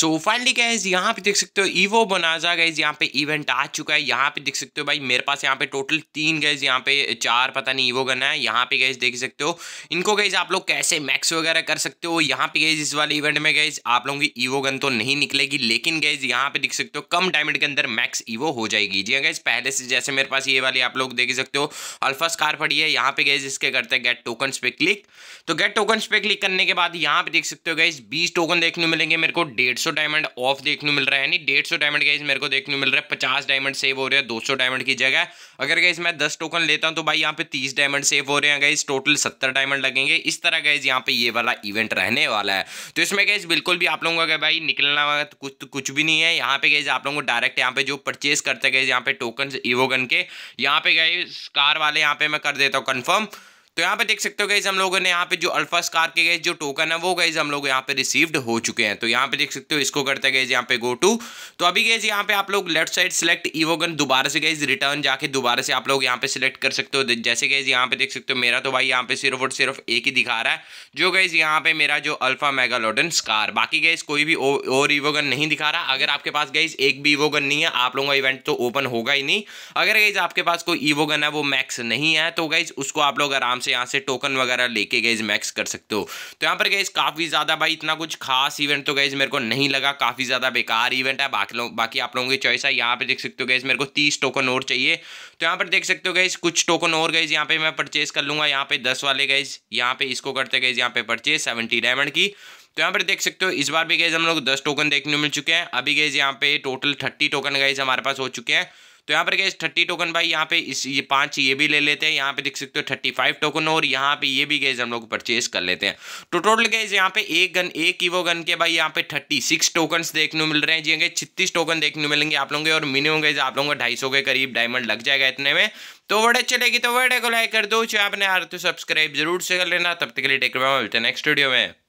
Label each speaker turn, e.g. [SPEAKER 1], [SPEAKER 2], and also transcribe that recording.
[SPEAKER 1] so finally है यहाँ पे देख सकते हो ईवो बनाजा गैस यहाँ पे इवेंट आ चुका है यहाँ पे देख सकते हो भाई मेरे पास यहाँ पे टोटल तीन गए यहाँ पे चार पता नहीं ईवो करना है यहाँ पे गए देख सकते हो इनको गए आप लोग कैसे मैक्स वगैरह कर सकते हो यहाँ पे गए इस वाले इवेंट में गए आप लोगों की ईवो गन तो नहीं निकलेगी लेकिन गए यहाँ पे देख सकते हो कम डायमंड के अंदर मैक्स ईवो हो जाएगी जी गए हाँ, पहले से जैसे मेरे पास ये वाली आप लोग देख सकते हो अल्फा स्कार पड़ी है यहाँ पे गए इसके करते हैं गेट टोकन पे क्लिक तो गेट टोकन पे क्लिक करने के बाद यहाँ पे देख सकते हो गए बीस टोकन देखने मिलेंगे मेरे को डेढ़ सौ डायमंड ऑफ देखने मिल रहा है यानी डेढ़ सौ डायमंड गाइज मेरे को देखने मिल रहा है पचास डायमंड सेव हो रहे हैं दो सौ डायमंड की जगह अगर गाइज मैं दस टोकन लेता हूँ तो भाई यहाँ पे तीस डायमंड सेव हो रहे हैं गाइज टोटल सत्तर डायमंड लगेंगे इस तरह गाइज यहाँ पे ये वाला इवेंट रहने वाला है तो इसमें गाइज बिल्कुल भी आप लोगों का भाई निकलना तो कुछ कुछ भी नहीं है यहाँ पे गाइज आप लोगों को डायरेक्ट यहाँ पे जो परचेज करते गाइज यहाँ पे टोकन ईवोगन के यहाँ पे गाइज कार वाले यहाँ पे मैं कर देता हूँ कन्फर्म तो यहाँ पे देख सकते हो गई हम लोगों ने यहाँ पे जो अल्फा स्कार के गए जो टोकन है वो गए हम लोग यहाँ पे रिसीव्ड हो चुके हैं तो यहाँ पे देख सकते हो इसको करते गए यहाँ पे गो टू तो अभी गए यहाँ पे आप लोग लेफ्ट साइड सेलेक्ट ईवोगन दोबारा से गए रिटर्न जाके दोबारा से आप लोग यहाँ पे सिलेक्ट कर सकते हो जैसे गए यहाँ पे देख सकते हो मेरा तो भाई यहाँ पे सिर्फ और सिर्फ एक ही दिखा रहा है जो गए यहाँ पे मेरा जो अल्फा लोडन स्कार बाकी गए कोई भी और ईवोगन नहीं दिखा रहा अगर आपके पास गई एक भी ईवोगन नहीं है आप लोगों का इवेंट तो ओपन होगा ही नहीं अगर गई आपके पास कोई ईवोगन है वो मैक्स नहीं है तो गई उसको आप लोग आराम से यहाँ से टोकन वगैरह लेके गए मैक्स कर सकते हो तो यहाँ पर गए काफ़ी ज़्यादा भाई इतना कुछ खास इवेंट तो गए मेरे को नहीं लगा काफ़ी ज़्यादा बेकार इवेंट है बाकी लोग बाकी आप लोगों की चॉइस है यहाँ पर देख सकते हो गए मेरे को तीस टोकन और चाहिए तो यहाँ पर देख सकते हो गए कुछ टोकन और गए यहाँ पर मैं परचेज कर लूँगा यहाँ पे दस वाले गए यहाँ पे इसको करते गए यहाँ पे परचेज सेवेंटी डायमंड की तो यहाँ पर देख सकते हो इस बार भी गए हम लोग दस टोकन देखने मिल चुके हैं अभी गए यहाँ पे टोटल थर्टी टोकन गए हमारे पास हो चुके हैं तो यहाँ पर गैस थर्टी टोकन भाई यहाँ पे इस ये पाँच ये भी ले लेते हैं यहाँ पे देख सकते हो थर्टी फाइव टोकन और यहाँ पे ये भी गैस हम लोग परचेज कर लेते हैं तो टोटल गैस यहाँ पे एक गन एक ईवो गन के भाई यहाँ पे थर्टी सिक्स टोकन देखने मिल रहे हैं जी हाँ, छत्तीस टोकन देखने मिलेंगे आप लोगों के और मिनिमम गैस आप लोगों को ढाई सौ के करीब डायमंड लग जाएगा इतने में तो वर्डे चलेगी तो वर्डे को लाइक कर दो चाहे आपने आ रहे तो सब्सक्राइब जरूर से कर लेना तब तक के लिए टेक मिलते हैं नेक्स्ट वीडियो में